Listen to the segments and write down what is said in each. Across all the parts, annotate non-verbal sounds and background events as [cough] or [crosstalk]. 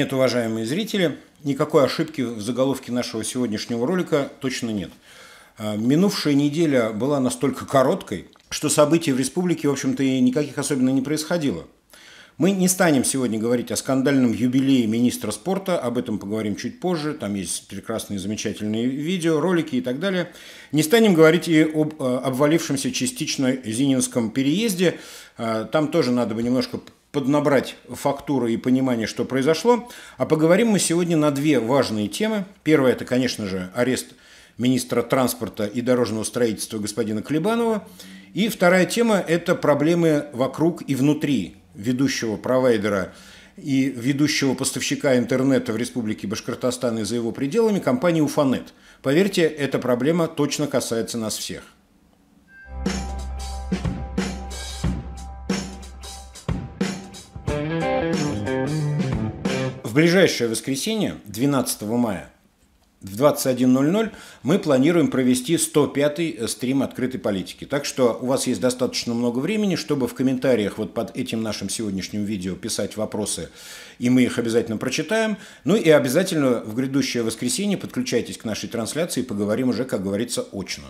Нет, уважаемые зрители, никакой ошибки в заголовке нашего сегодняшнего ролика точно нет. А, минувшая неделя была настолько короткой, что событий в республике, в общем-то, и никаких особенно не происходило. Мы не станем сегодня говорить о скандальном юбилее министра спорта, об этом поговорим чуть позже, там есть прекрасные, замечательные видео, ролики и так далее. Не станем говорить и об э, обвалившемся частично Зининском переезде, а, там тоже надо бы немножко поднабрать фактуру и понимание, что произошло. А поговорим мы сегодня на две важные темы. Первая – это, конечно же, арест министра транспорта и дорожного строительства господина Клебанова. И вторая тема – это проблемы вокруг и внутри ведущего провайдера и ведущего поставщика интернета в Республике Башкортостан и за его пределами компании «Уфанет». Поверьте, эта проблема точно касается нас всех. ближайшее воскресенье, 12 мая, в 21.00 мы планируем провести 105-й э, стрим открытой политики. Так что у вас есть достаточно много времени, чтобы в комментариях вот под этим нашим сегодняшним видео писать вопросы, и мы их обязательно прочитаем. Ну и обязательно в грядущее воскресенье подключайтесь к нашей трансляции и поговорим уже, как говорится, очно.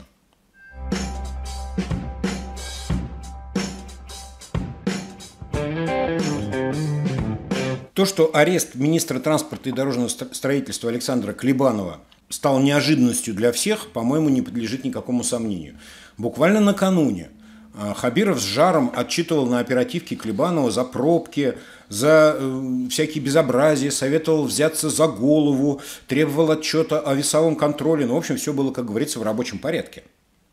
То, что арест министра транспорта и дорожного строительства Александра Клебанова стал неожиданностью для всех, по-моему, не подлежит никакому сомнению. Буквально накануне а, Хабиров с жаром отчитывал на оперативке Клебанова за пробки, за э, всякие безобразия, советовал взяться за голову, требовал отчета о весовом контроле. Ну, в общем, все было, как говорится, в рабочем порядке.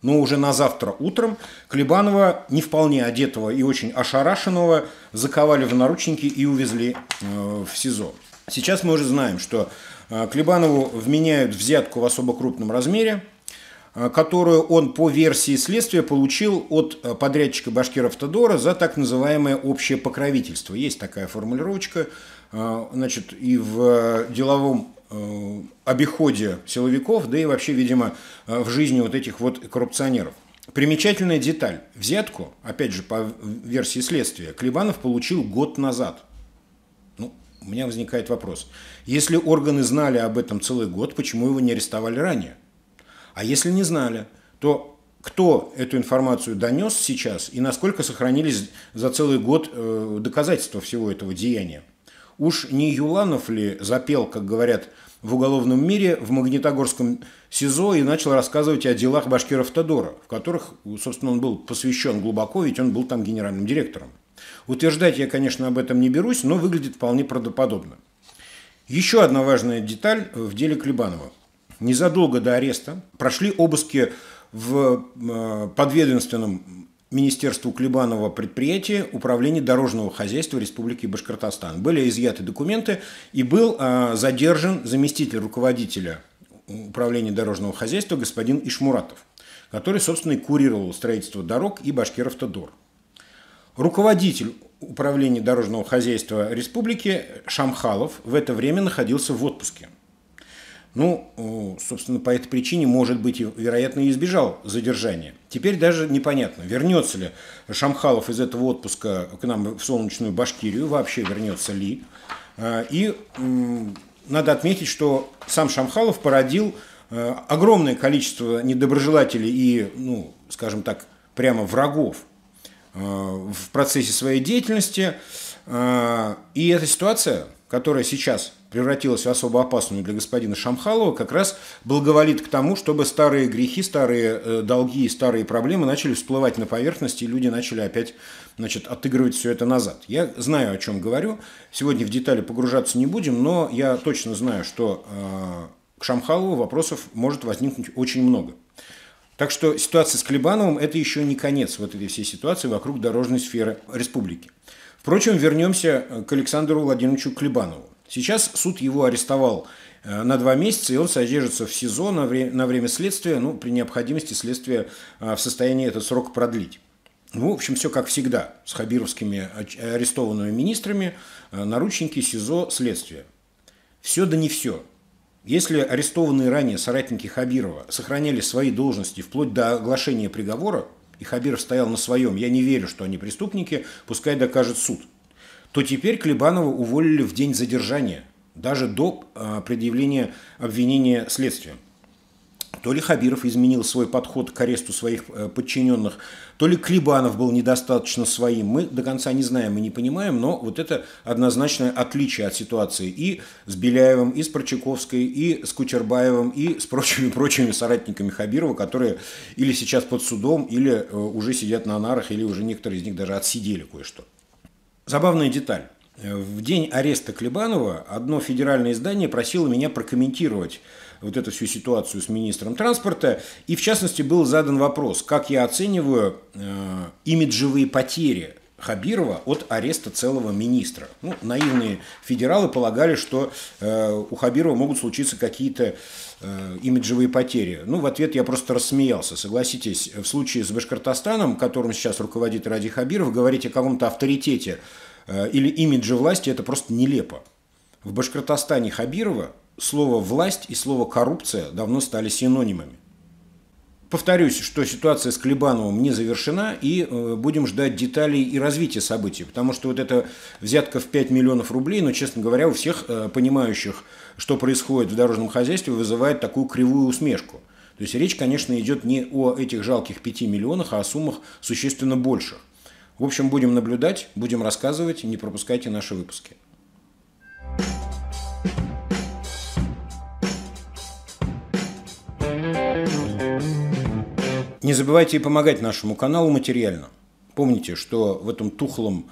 Но уже на завтра утром Клебанова, не вполне одетого и очень ошарашенного, заковали в наручники и увезли э, в СИЗО. Сейчас мы уже знаем, что э, Клебанову вменяют взятку в особо крупном размере, э, которую он по версии следствия получил от подрядчика Башкир-Автодора за так называемое общее покровительство. Есть такая формулировочка, значит, и в деловом Э, обиходе силовиков, да и вообще, видимо, э, в жизни вот этих вот коррупционеров. Примечательная деталь. Взятку, опять же, по версии следствия, Клебанов получил год назад. Ну, у меня возникает вопрос. Если органы знали об этом целый год, почему его не арестовали ранее? А если не знали, то кто эту информацию донес сейчас и насколько сохранились за целый год э, доказательства всего этого деяния? Уж не Юланов ли запел, как говорят, в уголовном мире в Магнитогорском СИЗО и начал рассказывать о делах башкиров Тодора, в которых, собственно, он был посвящен глубоко, ведь он был там генеральным директором. Утверждать я, конечно, об этом не берусь, но выглядит вполне правдоподобно. Еще одна важная деталь в деле Клебанова. Незадолго до ареста прошли обыски в э, подведомственном Министерству Клебанова предприятия Управления дорожного хозяйства Республики Башкортостан. Были изъяты документы и был э, задержан заместитель руководителя Управления дорожного хозяйства господин Ишмуратов, который, собственно, и курировал строительство дорог и башкиров Руководитель Управления дорожного хозяйства Республики Шамхалов в это время находился в отпуске – ну, э, собственно, по этой причине, может быть, вероятно, и избежал задержания. Теперь даже непонятно, вернется ли Шамхалов из этого отпуска к нам в солнечную Башкирию, вообще вернется ли. Э, и надо отметить, что сам Шамхалов породил э, огромное количество недоброжелателей и, ну, скажем так, прямо врагов в процессе своей деятельности. И эта ситуация, которая сейчас превратилась в особо опасную для господина Шамхалова, как раз благоволит к тому, чтобы старые грехи, старые э, долги и старые проблемы начали всплывать на поверхность и люди начали опять значит, отыгрывать все это назад. Я знаю, о чем говорю. Сегодня в детали погружаться не будем, но я точно знаю, что э, к Шамхалову вопросов может возникнуть очень много. Так что ситуация с Клебановым – это еще не конец вот этой всей ситуации вокруг дорожной сферы республики. Впрочем, вернемся э, к Александру Владимировичу Клебанову. Сейчас суд его арестовал э, на два месяца, и он содержится в СИЗО на, вре- на время следствия, ну, при необходимости следствия а, в состоянии этот срок продлить. Ну, в общем, все как всегда с хабировскими арестованными министрами, э, наручники СИЗО, следствие. Все да не все. Если арестованные ранее соратники Хабирова сохраняли свои должности вплоть до оглашения приговора, и Хабиров стоял на своем, я не верю, что они преступники, пускай докажет суд – то теперь Клебанова уволили в день задержания, даже до а, предъявления обвинения следствием. То ли Хабиров изменил свой подход к аресту своих э, подчиненных, то ли Клебанов был недостаточно своим. Мы до конца не знаем и не понимаем, но вот это однозначное отличие от ситуации и с Беляевым, и с Прочаковской, и с Кучербаевым, и с прочими-прочими [laughs] соратниками Хабирова, которые или сейчас под судом, или э, уже сидят на нарах, или уже некоторые из них даже отсидели кое-что. Забавная деталь. Э, в день ареста Клебанова одно федеральное издание просило меня прокомментировать вот эту всю ситуацию с министром транспорта. И в частности был задан вопрос, как я оцениваю э, имиджевые потери Хабирова от ареста целого министра. Ну, наивные федералы полагали, что э, у Хабирова могут случиться какие-то э, имиджевые потери. Ну, в ответ я просто рассмеялся. Согласитесь, в случае с Башкортостаном, которым сейчас руководит Ради Хабиров, говорить о каком-то авторитете э, или имидже власти – это просто нелепо. В Башкортостане Хабирова слово «власть» и слово «коррупция» давно стали синонимами. Повторюсь, что ситуация с Клебановым не завершена, и э, будем ждать деталей и развития событий, потому что вот эта взятка в 5 миллионов рублей, но, ну, честно говоря, у всех э, понимающих, что происходит в дорожном хозяйстве, вызывает такую кривую усмешку. То есть речь, конечно, идет не о этих жалких 5 миллионах, а о суммах существенно больших. В общем, будем наблюдать, будем рассказывать, не пропускайте наши выпуски. thank you Не забывайте и помогать нашему каналу материально. Помните, что в этом тухлом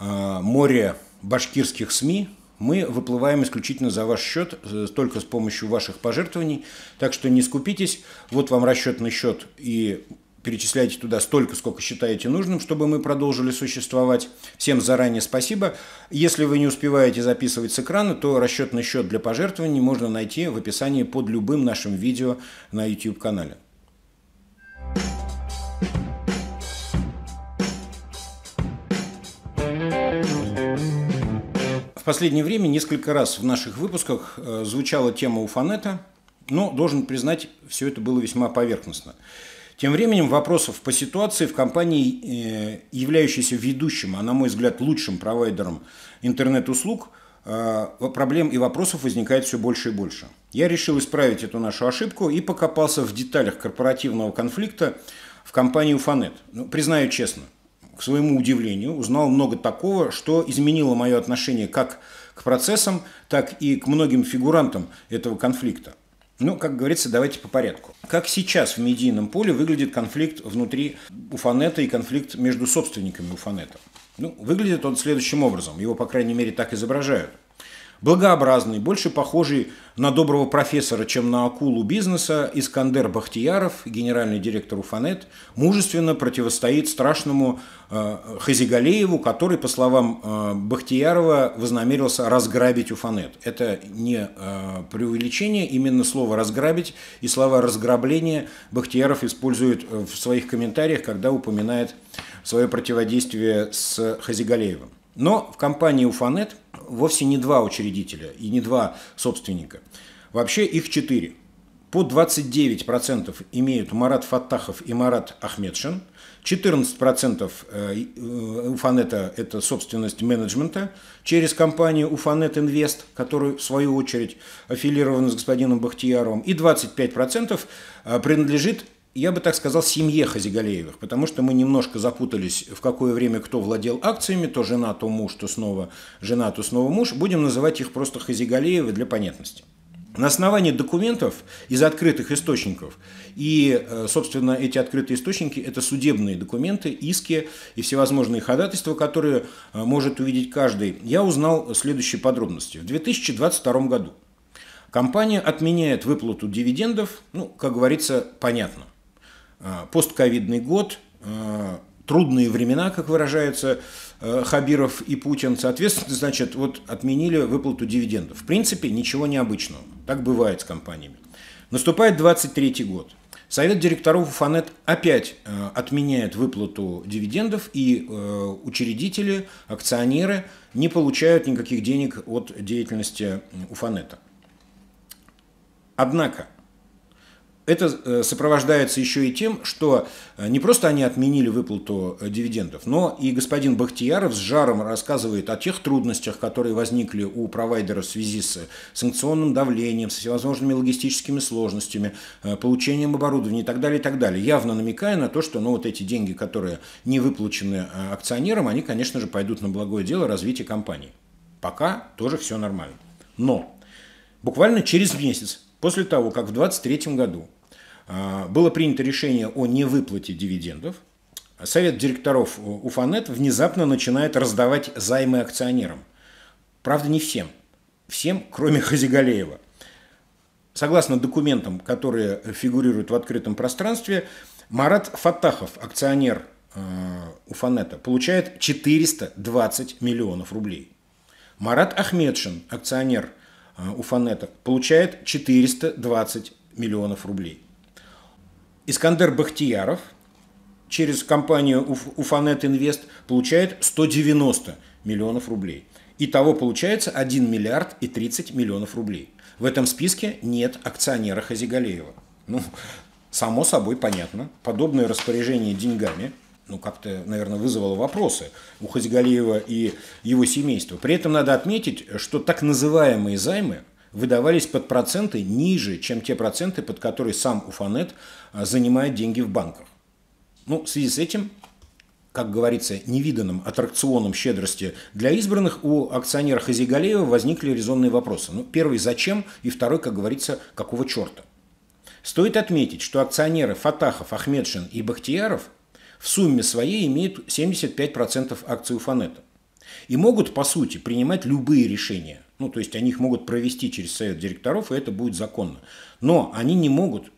э, море башкирских СМИ мы выплываем исключительно за ваш счет, э, только с помощью ваших пожертвований. Так что не скупитесь. Вот вам расчетный счет и перечисляйте туда столько, сколько считаете нужным, чтобы мы продолжили существовать. Всем заранее спасибо. Если вы не успеваете записывать с экрана, то расчетный счет для пожертвований можно найти в описании под любым нашим видео на YouTube-канале. последнее время несколько раз в наших выпусках э, звучала тема Уфанета, но, должен признать, все это было весьма поверхностно. Тем временем вопросов по ситуации в компании, э, являющейся ведущим, а на мой взгляд лучшим провайдером интернет-услуг, э, проблем и вопросов возникает все больше и больше. Я решил исправить эту нашу ошибку и покопался в деталях корпоративного конфликта в компании Уфанет. Ну, признаю честно – к своему удивлению, узнал много такого, что изменило мое отношение как к процессам, так и к многим фигурантам этого конфликта. Ну, как говорится, давайте по порядку. Как сейчас в медийном поле выглядит конфликт внутри Уфанета и конфликт между собственниками Уфанета? Ну, выглядит он следующим образом. Его, по крайней мере, так изображают. Благообразный, больше похожий на доброго профессора, чем на акулу бизнеса, Искандер Бахтияров, генеральный директор Уфанет, мужественно противостоит страшному э, Хазигалееву, который, по словам э, Бахтиярова, вознамерился разграбить Уфанет. Это не э, преувеличение, именно слово «разграбить» и слова «разграбление» Бахтияров использует э, в своих комментариях, когда упоминает свое противодействие с Хазигалеевым. Но в компании «Уфанет» вовсе не два учредителя и не два собственника. Вообще их четыре. По 29% имеют Марат Фаттахов и Марат Ахмедшин. 14% Уфанета – это собственность менеджмента через компанию Уфанет Инвест, которую в свою очередь, аффилирована с господином Бахтияровым. И 25% э, принадлежит я бы так сказал, семье Хазигалеевых, потому что мы немножко запутались, в какое время кто владел акциями, то жена, то муж, то снова жена, то снова муж. Будем называть их просто Хазигалеевы для понятности. На основании документов из открытых источников, и, э, собственно, эти открытые источники – это судебные документы, иски и всевозможные ходатайства, которые э, может увидеть каждый, я узнал следующие подробности. В 2022 году компания отменяет выплату дивидендов, ну, как говорится, понятно. Э, постковидный год, э, трудные времена, как выражаются э, Хабиров и Путин, соответственно, значит, вот отменили выплату дивидендов. В принципе, ничего необычного. Так бывает с компаниями. Наступает 23 год. Совет директоров Уфанет опять отменяет выплату дивидендов, и учредители, акционеры не получают никаких денег от деятельности Уфанета. Однако это э, сопровождается еще и тем, что э, не просто они отменили выплату э, дивидендов, но и господин Бахтияров с жаром рассказывает о тех трудностях, которые возникли у провайдера в связи с санкционным давлением, с всевозможными логистическими сложностями, получением оборудования и так далее, и так далее. Явно намекая на то, что ну, вот эти деньги, которые не выплачены акционерам, они, конечно же, пойдут на благое дело развития компании. Пока тоже все нормально. Но буквально через месяц, после того, как в 2023 году а, было принято решение о невыплате дивидендов. Совет директоров Уфанет внезапно начинает раздавать займы акционерам. Правда, не всем. Всем, кроме [laughs] Хазигалеева. Согласно документам, которые фигурируют в открытом пространстве, Марат Фатахов, акционер а, Уфанета, получает 420 миллионов рублей. Марат Ахмедшин, акционер а, Уфанета, получает 420 миллионов рублей. Искандер Бахтияров через компанию Уфанет Инвест получает 190 миллионов рублей. Итого получается 1 миллиард и 30 миллионов рублей. В этом списке нет акционера Хазигалеева. Ну, само собой понятно. Подобное распоряжение деньгами ну, как-то, наверное, вызвало вопросы у Хазигалеева и его семейства. При этом надо отметить, что так называемые займы выдавались под проценты ниже, чем те проценты, под которые сам Уфанет а, занимает деньги в банках. Ну, в связи с этим, как говорится, невиданным аттракционом щедрости для избранных у акционера Хазигалеева возникли резонные вопросы. Ну, первый – зачем? И второй, как говорится, какого черта? Стоит отметить, что акционеры Фатахов, Ахмедшин и Бахтияров в сумме своей имеют 75% акций Уфанета. И могут, по сути, принимать любые решения. Ну, то есть они их могут провести через совет директоров, и это будет законно. Но они не могут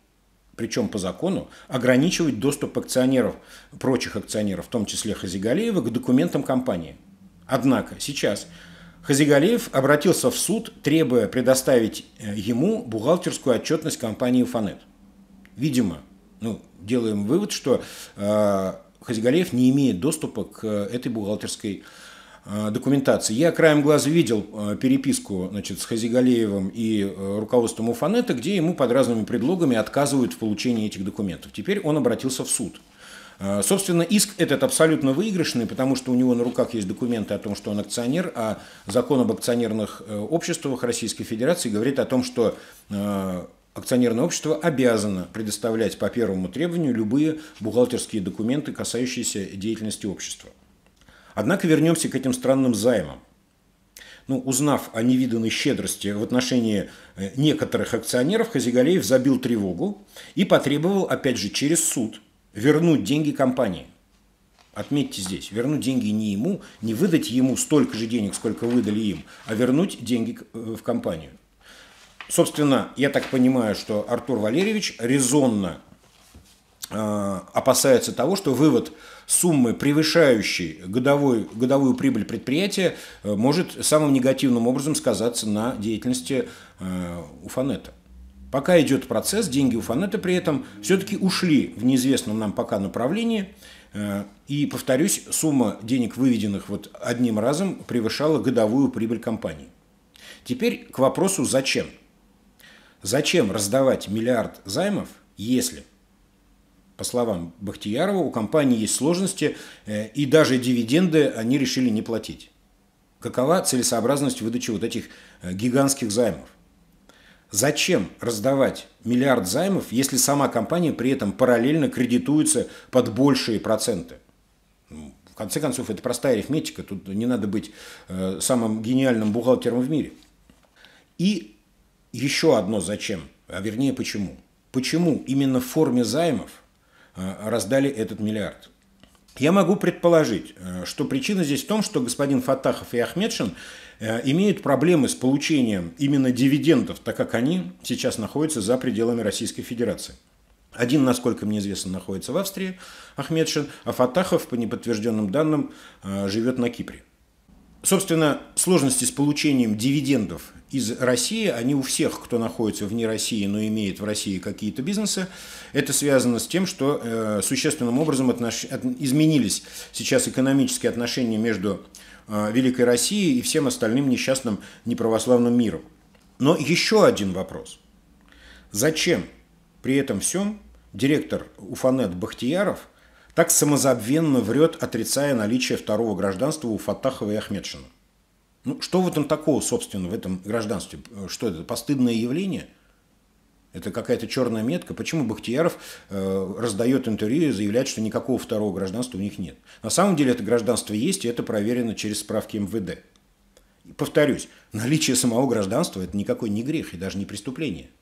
причем по закону, ограничивать доступ акционеров, прочих акционеров, в том числе Хазигалеева, к документам компании. Однако сейчас Хазигалеев обратился в суд, требуя предоставить э, ему бухгалтерскую отчетность компании «Фанет». Видимо, ну, делаем вывод, что э, Хазигалеев не имеет доступа к э, этой бухгалтерской отчетности Э, документации. Я краем глаза видел э, переписку значит, с Хазигалеевым и э, руководством Уфанета, где ему под разными предлогами отказывают в получении этих документов. Теперь он обратился в суд. Собственно, иск этот абсолютно выигрышный, потому что у него на руках есть документы о том, что он акционер, а закон об акционерных обществах Российской Федерации говорит о том, что акционерное общество обязано предоставлять по первому требованию любые бухгалтерские документы, касающиеся деятельности общества. Однако вернемся к этим странным займам. Ну, узнав о невиданной щедрости в отношении э, некоторых акционеров, Хазигалеев забил тревогу и потребовал, опять же, через суд вернуть деньги компании. Отметьте здесь, вернуть деньги не ему, не выдать ему столько же денег, сколько выдали им, а вернуть деньги э, в компанию. Собственно, я так понимаю, что Артур Валерьевич резонно э, опасается того, что вывод суммы, превышающей годовой, годовую прибыль предприятия, э, может самым негативным образом сказаться на деятельности э, Уфанета. Пока идет процесс, деньги Уфанета при этом все-таки ушли в неизвестном нам пока направлении. Э, и, повторюсь, сумма денег, выведенных вот одним разом, превышала годовую прибыль компании. Теперь к вопросу «зачем?». Зачем раздавать миллиард займов, если по словам Бахтиярова, у компании есть сложности, э, и даже дивиденды они решили не платить. Какова целесообразность выдачи вот этих э, гигантских займов? Зачем раздавать миллиард займов, если сама компания при этом параллельно кредитуется под большие проценты? Ну, в конце концов, это простая арифметика, тут не надо быть э, самым гениальным бухгалтером в мире. И еще одно зачем, а вернее почему. Почему именно в форме займов Э, раздали этот миллиард. Я могу предположить, э, что причина здесь в том, что господин Фатахов и Ахмедшин э, имеют проблемы с получением именно дивидендов, так как они сейчас находятся за пределами Российской Федерации. Один, насколько мне известно, находится в Австрии, Ахмедшин, а Фатахов, по неподтвержденным данным, живет на Кипре. Собственно, сложности с получением дивидендов из России, они у всех, кто находится вне России, но имеет в России какие-то бизнесы, это связано с тем, что э, существенным образом отнош... от... изменились сейчас экономические отношения между э, Великой Россией и всем остальным несчастным неправославным миром. Но еще один вопрос. Зачем при этом всем директор Уфанет Бахтияров так самозабвенно врет, отрицая наличие второго гражданства у Фатахова и Ахмедшина. Ну, что в этом такого, собственно, в этом гражданстве? Э, что это, постыдное явление? Это какая-то черная метка. Почему Бахтияров э, раздает интервью и заявляет, что никакого второго гражданства у них нет? На самом деле это гражданство есть, и это проверено через справки МВД. И повторюсь, наличие самого гражданства – это никакой не грех и даже не преступление –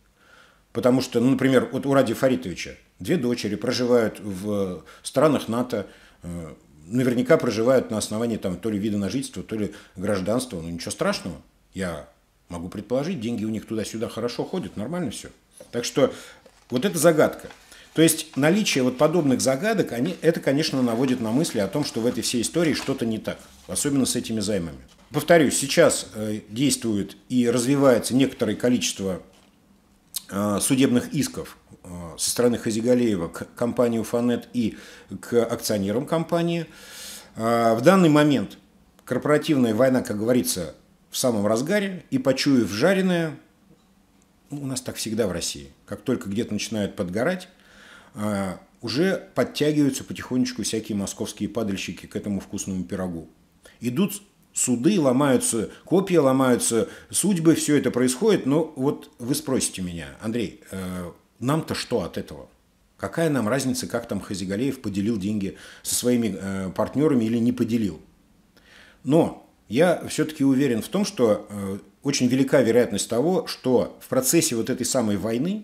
Потому что, ну, например, вот у Ради Фаритовича две дочери проживают в странах НАТО, э, наверняка проживают на основании там то ли вида на жительство, то ли гражданства. Ну, ничего страшного. Я могу предположить, деньги у них туда-сюда хорошо ходят, нормально все. Так что вот это загадка. То есть наличие вот подобных загадок, они, это, конечно, наводит на мысли о том, что в этой всей истории что-то не так, особенно с этими займами. Повторюсь, сейчас э, действует и развивается некоторое количество Э, судебных исков э, со стороны Хазигалеева к компании «Уфанет» и к акционерам компании. Э, в данный момент корпоративная война, как говорится, в самом разгаре, и почуяв жареное, ну, у нас так всегда в России, как только где-то начинают подгорать, уже подтягиваются потихонечку всякие московские падальщики к этому вкусному пирогу. Идут суды ломаются, копии ломаются, судьбы, все это происходит. Но вот вы спросите меня, Андрей, э, нам-то что от этого? Какая нам разница, как там Хазигалеев поделил деньги со своими э, партнерами или не поделил? Но я все-таки уверен в том, что э, очень велика вероятность того, что в процессе вот этой самой войны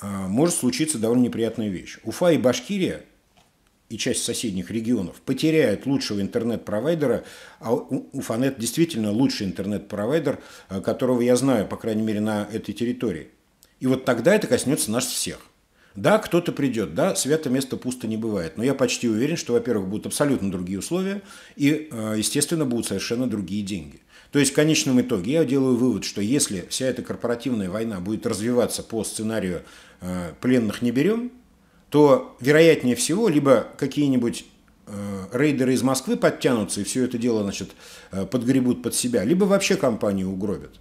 э, может случиться довольно неприятная вещь. Уфа и Башкирия – и часть соседних регионов потеряют лучшего интернет-провайдера, а Уфанет действительно лучший интернет-провайдер, э, которого я знаю, по крайней мере, на этой территории. И вот тогда это коснется нас всех. Да, кто-то придет, да, свято место пусто не бывает, но я почти уверен, что, во-первых, будут абсолютно другие условия и, э, естественно, будут совершенно другие деньги. То есть в конечном итоге я делаю вывод, что если вся эта корпоративная война будет развиваться по сценарию э, «пленных не берем», то вероятнее всего либо какие-нибудь э, рейдеры из Москвы подтянутся и все это дело, значит, э, подгребут под себя, либо вообще компанию угробят.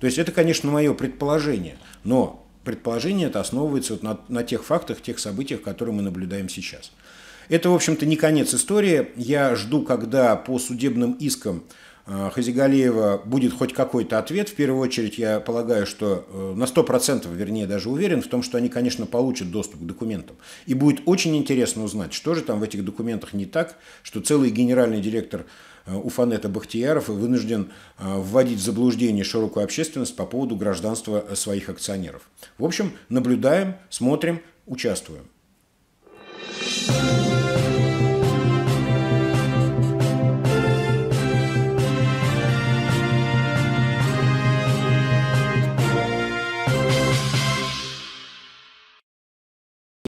То есть это, конечно, мое предположение, но предположение это основывается вот на, на тех фактах, тех событиях, которые мы наблюдаем сейчас. Это, в общем-то, не конец истории. Я жду, когда по судебным искам Э, Хазигалеева будет хоть какой-то ответ. В первую очередь, я полагаю, что э, на 100%, вернее, даже уверен в том, что они, конечно, получат доступ к документам. И будет очень интересно узнать, что же там в этих документах не так, что целый генеральный директор э, Уфанета Бахтияров вынужден вводить в заблуждение широкую общественность по поводу гражданства своих акционеров. В общем, наблюдаем, смотрим, участвуем. thank you